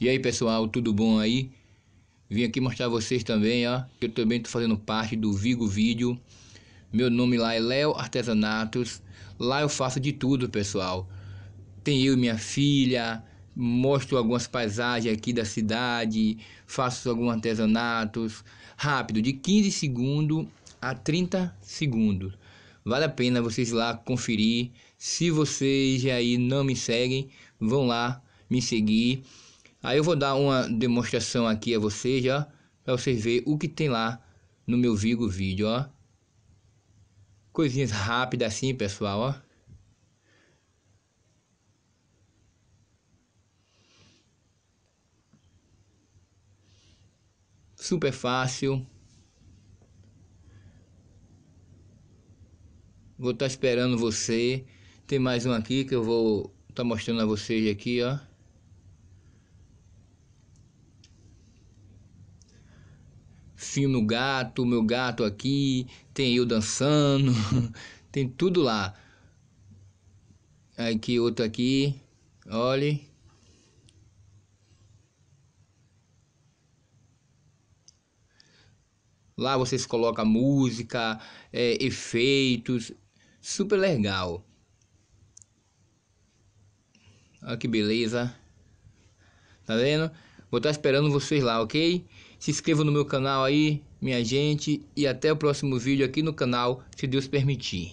E aí pessoal, tudo bom aí? Vim aqui mostrar a vocês também, ó, que eu também estou fazendo parte do Vigo Vídeo. Meu nome lá é Léo Artesanatos. Lá eu faço de tudo, pessoal. Tem eu e minha filha, mostro algumas paisagens aqui da cidade, faço alguns artesanatos. Rápido, de 15 segundos a 30 segundos. Vale a pena vocês lá conferir. Se vocês aí não me seguem, vão lá me seguir. Aí eu vou dar uma demonstração aqui a vocês, ó, para vocês verem o que tem lá no meu Vigo vídeo, ó. Coisinhas rápidas assim, pessoal, ó. Super fácil. Vou estar tá esperando você. Tem mais um aqui que eu vou estar tá mostrando a vocês aqui, ó. fino gato, meu gato aqui, tem eu dançando, tem tudo lá. Aqui outro aqui, olhe. Lá vocês colocam música, é, efeitos, super legal. Olha que beleza. Tá vendo? Vou estar esperando vocês lá, ok? Se inscreva no meu canal aí, minha gente, e até o próximo vídeo aqui no canal, se Deus permitir.